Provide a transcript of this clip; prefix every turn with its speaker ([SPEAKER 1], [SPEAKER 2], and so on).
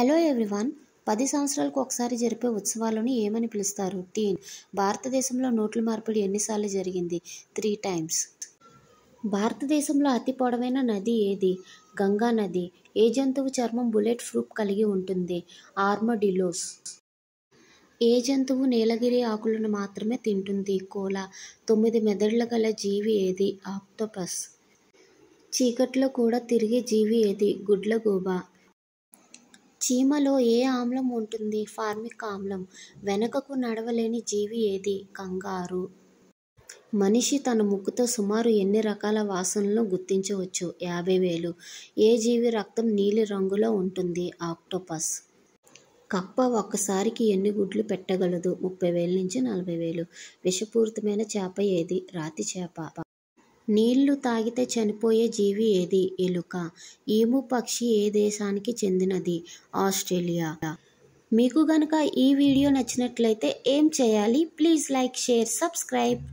[SPEAKER 1] hello everyone పది సంవత్సరాలకు ఒకసారి జరిపే ఉత్సవాలను ఏమని పిలుస్తారు టీన్ భారతదేశంలో నోట్ల మార్పిడి ఎన్నిసార్లు జరిగింది త్రీ టైమ్స్ భారతదేశంలో అతి పొడవైన నది ఏది గంగా నది ఏ జంతువు చర్మం బుల్లెట్ ప్రూఫ్ కలిగి ఉంటుంది ఆర్మడిలోస్ ఏ జంతువు నీలగిరి ఆకులను మాత్రమే తింటుంది కోల తొమ్మిది మెదడుల గల జీవి ఏది ఆక్టోపస్ చీకట్లో కూడా తిరిగే జీవి ఏది గుడ్లగూబ చీమలో ఏ ఆమ్లం ఉంటుంది ఫార్మిక్ ఆమ్లం వెనకకు నడవలేని జీవి ఏది కంగారు మనిషి తన ముక్కుతో సుమారు ఎన్ని రకాల వాసనలను గుర్తించవచ్చు యాభై వేలు ఏ జీవి రక్తం నీలి రంగులో ఉంటుంది ఆక్టోపస్ కప్ప ఒక్కసారికి ఎన్ని గుడ్లు పెట్టగలదు ముప్పై వేల నుంచి నలభై వేలు విషపూరితమైన చేప ఏది రాతి చేప నీళ్లు తాగితే చనిపోయే జీవి ఏది ఎలుక ఈము పక్షి ఏ దేశానికి చెందినది ఆస్ట్రేలియా మీకు గనక ఈ వీడియో నచ్చినట్లయితే ఏం చేయాలి ప్లీజ్ లైక్ షేర్ సబ్స్క్రైబ్